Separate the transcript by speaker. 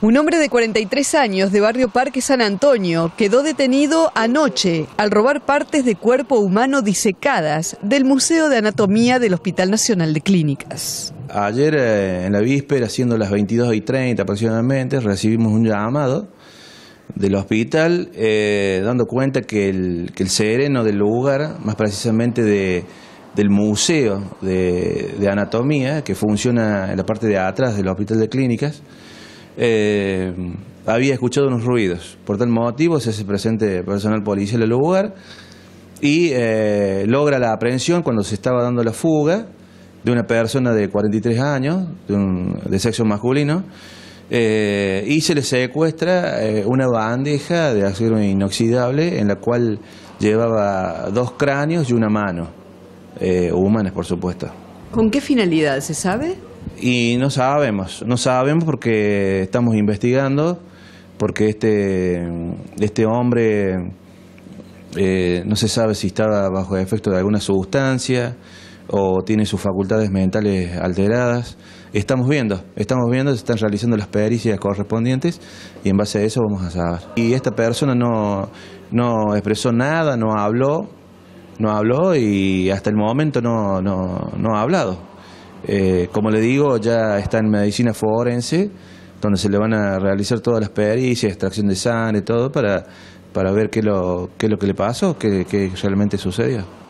Speaker 1: Un hombre de 43 años de barrio Parque San Antonio quedó detenido anoche al robar partes de cuerpo humano disecadas del Museo de Anatomía del Hospital Nacional de Clínicas.
Speaker 2: Ayer eh, en la víspera, siendo las 22 y 30 aproximadamente, recibimos un llamado del hospital eh, dando cuenta que el, sereno del lugar, más precisamente del Museo de Anatomía, que funciona en la parte de atrás del Hospital de Clínicas, eh, había escuchado unos ruidos. Por tal motivo se hace presente personal policial en el lugar y eh, logra la aprehensión cuando se estaba dando la fuga de una persona de 43 años, de, de sexo masculino, eh, y se le secuestra una bandeja de acero inoxidable en la cual llevaba dos cráneos y una mano, humanas por supuesto.
Speaker 3: ¿Con qué finalidad se sabe?
Speaker 2: Y no sabemos, no sabemos porque estamos investigando, porque este, este hombre eh, no se sabe si estaba bajo el efecto de alguna sustancia o tiene sus facultades mentales alteradas. Estamos viendo, estamos viendo, se están realizando las pericias correspondientes y en base a eso vamos a saber. Y esta persona no, no expresó nada, no habló, no habló y hasta el momento no, no, no ha hablado. Eh, como le digo, ya está en medicina forense, donde se le van a realizar todas las pericias, extracción de sangre, todo, para, para ver qué, lo, es lo que le pasó, qué, qué realmente sucedió.